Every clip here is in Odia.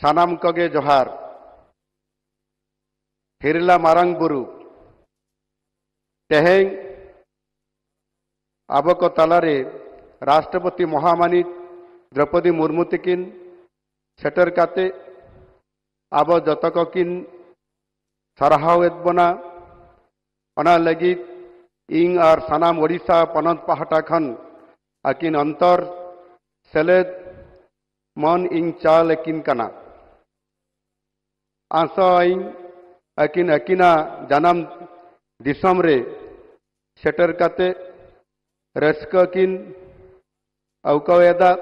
সানাম কগে জোহার হিরলা মারাংবুরু তেহেং আবক তালারে রাষ্ট্রপতি মহামানী দ্রৌপদী মুর্মু তিকিন সেটার কাতে আব যতক কিন সারহাও এদবনা অনা লগিত ইং আর সানাম ওড়িশা পনন্ত পাহাটা খন আকিন অন্তর সেলেদ মন ইং চাল একিন কানা ᱟᱥᱚᱭ ᱟᱹᱠᱤᱱ ᱟᱹᱠᱤᱱᱟᱜ ᱡᱟᱱᱟᱢ ᱫᱤᱥᱚᱢ ᱨᱮ ᱥᱮᱴᱮᱨ ᱠᱟᱛᱮ ᱨᱟᱹᱥᱠᱟᱹ ᱠᱤᱱ ᱟᱹᱣᱠᱟᱹᱣᱮᱫᱟ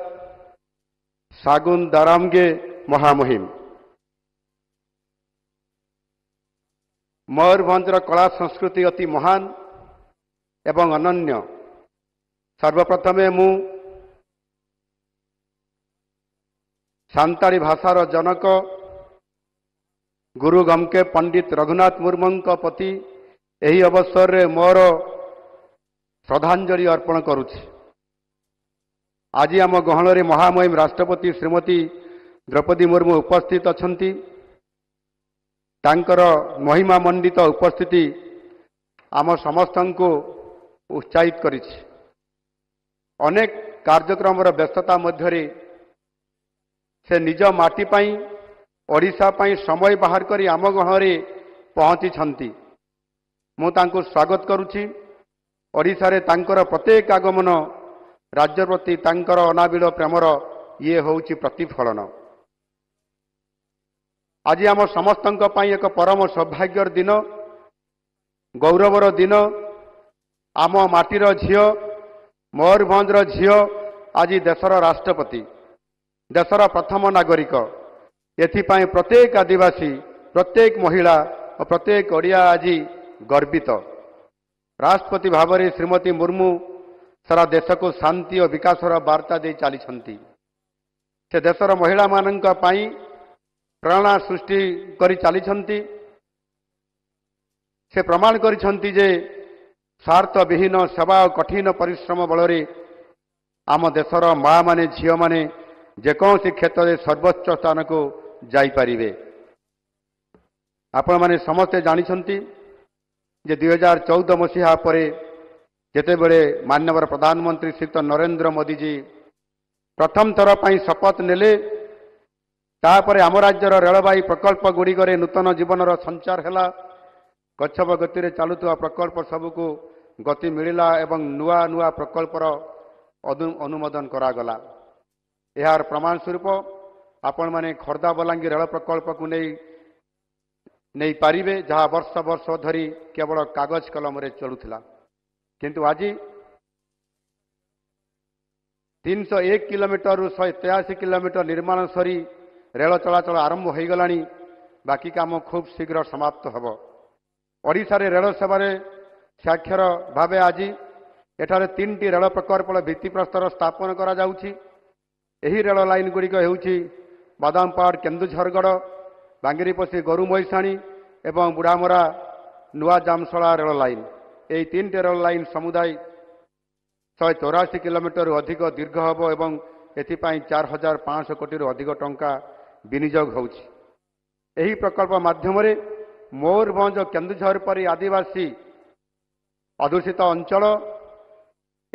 ᱥᱟᱹᱜᱩᱱ ᱫᱟᱨᱟᱢ ᱜᱮ ᱢᱚᱦᱟ ᱢᱩᱦᱤᱢ ମୟୂରଭଞ୍ଜର କଳା ସଂସ୍କୃତି ଅତି ମହାନ ଏବଂ ଅନନ୍ୟ ସର୍ବପ୍ରଥମେ ମୁଁ ସାନ୍ତାଳୀ ଭାଷାର ଜନକ ଗୁରୁ ଗମକେ ପଣ୍ଡିତ ରଘୁନାଥ ମୁର୍ମୁଙ୍କ ପ୍ରତି ଏହି ଅବସରରେ ମୋର ଶ୍ରଦ୍ଧାଞ୍ଜଳି ଅର୍ପଣ କରୁଛି ଆଜି ଆମ ଗହଳରେ ମହାମହିମ ରାଷ୍ଟ୍ରପତି ଶ୍ରୀମତୀ ଦ୍ରୌପଦୀ ମୁର୍ମୁ ଉପସ୍ଥିତ ଅଛନ୍ତି ତାଙ୍କର ମହିମା ମଣ୍ଡିତ ଉପସ୍ଥିତି ଆମ ସମସ୍ତଙ୍କୁ ଉତ୍ସାହିତ କରିଛି ଅନେକ କାର୍ଯ୍ୟକ୍ରମର ବ୍ୟସ୍ତତା ମଧ୍ୟରେ ସେ ନିଜ ମାଟି ପାଇଁ ଓଡ଼ିଶା ପାଇଁ ସମୟ ବାହାର କରି ଆମ ଗହଣରେ ପହଞ୍ଚିଛନ୍ତି ମୁଁ ତାଙ୍କୁ ସ୍ୱାଗତ କରୁଛି ଓଡ଼ିଶାରେ ତାଙ୍କର ପ୍ରତ୍ୟେକ ଆଗମନ ରାଜ୍ୟ ପ୍ରତି ତାଙ୍କର ଅନାବିଳ ପ୍ରେମର ଇଏ ହେଉଛି ପ୍ରତିଫଳନ ଆଜି ଆମ ସମସ୍ତଙ୍କ ପାଇଁ ଏକ ପରମ ସୌଭାଗ୍ୟର ଦିନ ଗୌରବର ଦିନ ଆମ ମାଟିର ଝିଅ ମୟୂରଭଞ୍ଜର ଝିଅ ଆଜି ଦେଶର ରାଷ୍ଟ୍ରପତି ଦେଶର ପ୍ରଥମ ନାଗରିକ ଏଥିପାଇଁ ପ୍ରତ୍ୟେକ ଆଦିବାସୀ ପ୍ରତ୍ୟେକ ମହିଳା ଓ ପ୍ରତ୍ୟେକ ଓଡ଼ିଆ ଆଜି ଗର୍ବିତ ରାଷ୍ଟ୍ରପତି ଭାବରେ ଶ୍ରୀମତୀ ମୁର୍ମୁ ସାରା ଦେଶକୁ ଶାନ୍ତି ଓ ବିକାଶର ବାର୍ତ୍ତା ଦେଇ ଚାଲିଛନ୍ତି ସେ ଦେଶର ମହିଳାମାନଙ୍କ ପାଇଁ ପ୍ରେରଣା ସୃଷ୍ଟି କରି ଚାଲିଛନ୍ତି ସେ ପ୍ରମାଣ କରିଛନ୍ତି ଯେ ସ୍ୱାର୍ଥ ବିହୀନ ସେବା ଓ କଠିନ ପରିଶ୍ରମ ବଳରେ ଆମ ଦେଶର ମା'ମାନେ ଝିଅମାନେ ଯେକୌଣସି କ୍ଷେତ୍ରରେ ସର୍ବୋଚ୍ଚ ସ୍ଥାନକୁ ଯାଇପାରିବେ ଆପଣମାନେ ସମସ୍ତେ ଜାଣିଛନ୍ତି ଯେ ଦୁଇହଜାର ଚଉଦ ମସିହା ପରେ ଯେତେବେଳେ ମାନ୍ୟବର ପ୍ରଧାନମନ୍ତ୍ରୀ ଶ୍ରୀଯୁକ୍ତ ନରେନ୍ଦ୍ର ମୋଦିଜୀ ପ୍ରଥମ ଥର ପାଇଁ ଶପଥ ନେଲେ ତାପରେ ଆମ ରାଜ୍ୟର ରେଳବାଇ ପ୍ରକଳ୍ପଗୁଡ଼ିକରେ ନୂତନ ଜୀବନର ସଞ୍ଚାର ହେଲା ଗଛବ ଗତିରେ ଚାଲୁଥିବା ପ୍ରକଳ୍ପ ସବୁକୁ ଗତି ମିଳିଲା ଏବଂ ନୂଆ ନୂଆ ପ୍ରକଳ୍ପର ଅନୁମୋଦନ କରାଗଲା ଏହାର ପ୍ରମାଣ ସ୍ୱରୂପ ଆପଣମାନେ ଖୋର୍ଦ୍ଧା ବଲାଙ୍ଗୀର ରେଳ ପ୍ରକଳ୍ପକୁ ନେଇ ନେଇପାରିବେ ଯାହା ବର୍ଷ ବର୍ଷ ଧରି କେବଳ କାଗଜ କଲମରେ ଚଳୁଥିଲା କିନ୍ତୁ ଆଜି ତିନିଶହ ଏକ କିଲୋମିଟରରୁ ଶହେ ତେୟାଅଶୀ କିଲୋମିଟର ନିର୍ମାଣ ସରି ରେଳ ଚଳାଚଳ ଆରମ୍ଭ ହୋଇଗଲାଣି ବାକି କାମ ଖୁବ୍ ଶୀଘ୍ର ସମାପ୍ତ ହେବ ଓଡ଼ିଶାରେ ରେଳ ସେବାରେ ସାକ୍ଷର ଭାବେ ଆଜି ଏଠାରେ ତିନିଟି ରେଳ ପ୍ରକଳ୍ପର ଭିତ୍ତିପ୍ରସ୍ତର ସ୍ଥାପନ କରାଯାଉଛି ଏହି ରେଳ ଲାଇନ୍ ଗୁଡ଼ିକ ହେଉଛି ବାଦାମପାହାଡ଼ କେନ୍ଦୁଝରଗଡ଼ ବାଙ୍ଗିରିପୋଷି ଗୋରୁ ମଇସାଣୀ ଏବଂ ବୁଢ଼ାମରା ନୂଆ ଜାମଶଳା ରେଳ ଲାଇନ୍ ଏହି ତିନିଟି ରେଳ ଲାଇନ୍ ସମୁଦାୟ ଶହେ ଚଉରାଅଶୀ କିଲୋମିଟରରୁ ଅଧିକ ଦୀର୍ଘ ହେବ ଏବଂ ଏଥିପାଇଁ ଚାରି ହଜାର ପାଞ୍ଚଶହ କୋଟିରୁ ଅଧିକ ଟଙ୍କା ବିନିଯୋଗ ହେଉଛି ଏହି ପ୍ରକଳ୍ପ ମାଧ୍ୟମରେ ମୟୂରଭଞ୍ଜ କେନ୍ଦୁଝର ପରି ଆଦିବାସୀ ଅଧୁଷିତ ଅଞ୍ଚଳ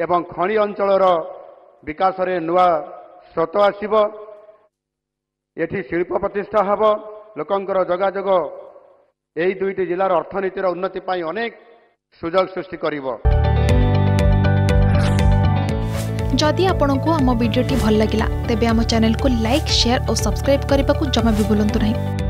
ଏବଂ ଖଣି ଅଞ୍ଚଳର ବିକାଶରେ ନୂଆ ସ୍ରୋତ ଆସିବ ଏଠି ଶିଳ୍ପ ପ୍ରତିଷ୍ଠା ହେବ ଲୋକଙ୍କର ଯୋଗାଯୋଗ ଏହି ଦୁଇଟି ଜିଲ୍ଲାର ଅର୍ଥନୀତିର ଉନ୍ନତି ପାଇଁ ଅନେକ ସୁଯୋଗ ସୃଷ୍ଟି କରିବ ଯଦି ଆପଣଙ୍କୁ ଆମ ଭିଡ଼ିଓଟି ଭଲ ଲାଗିଲା ତେବେ ଆମ ଚ୍ୟାନେଲକୁ ଲାଇକ୍ ସେୟାର ଓ ସବସ୍କ୍ରାଇବ୍ କରିବାକୁ ଜମା ବି ଭୁଲନ୍ତୁ ନାହିଁ